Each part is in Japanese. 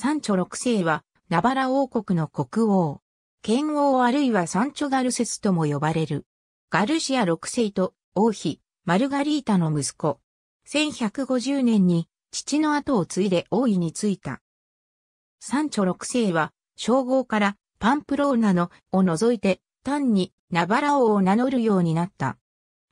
サンチョ六世は、ナバラ王国の国王。剣王あるいはサンチョガルセスとも呼ばれる。ガルシア六世と王妃、マルガリータの息子。1150年に父の後を継いで王位に就いた。サンチョ六世は、称号からパンプローナのを除いて単にナバラ王を名乗るようになった。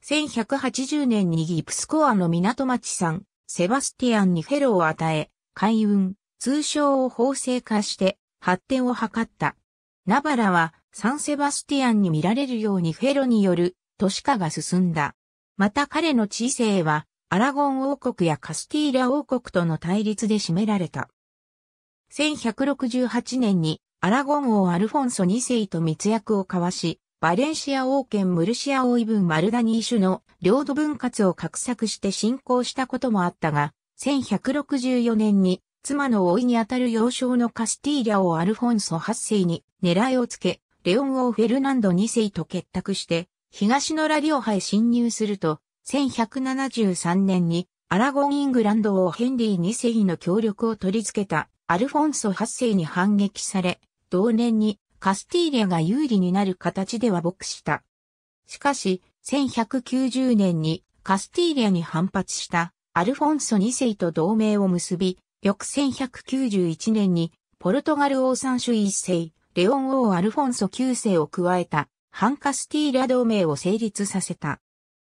1180年にギプスコアの港町さん、セバスティアンにフェロを与え、海運、通称を法制化して発展を図った。ナバラはサンセバスティアンに見られるようにフェロによる都市化が進んだ。また彼の知性はアラゴン王国やカスティーラ王国との対立で占められた。1168年にアラゴン王アルフォンソ2世と密約を交わし、バレンシア王権ムルシア王イブンマルダニー種の領土分割を画策して進行したこともあったが、1164年に妻の老いにあたる幼少のカスティーリャをアルフォンソ8世に狙いをつけ、レオン王フェルナンド2世と結託して、東のラリオ派へ侵入すると、1173年にアラゴン・イングランド王ヘンリー2世の協力を取り付けたアルフォンソ8世に反撃され、同年にカスティーリャが有利になる形では牧した。しかし、1190年にカスティーリャに反発したアルフォンソ2世と同盟を結び、翌1191年に、ポルトガル王三種一世、レオン王アルフォンソ9世を加えた、反カスティーリア同盟を成立させた。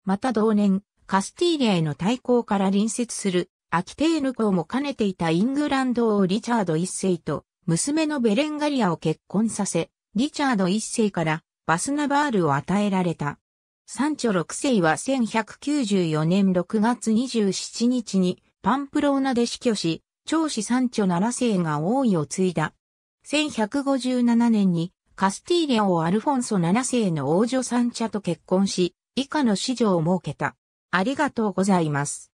また同年、カスティーリアへの対抗から隣接する、アキテーヌ公も兼ねていたイングランド王リチャード一世と、娘のベレンガリアを結婚させ、リチャード一世からバスナバールを与えられた。サンチョ六世は1194年6月27日にパンプローナで死去し、長子三女七世が王位を継いだ。1157年にカスティーリアをアルフォンソ7世の王女三茶と結婚し、以下の子女を設けた。ありがとうございます。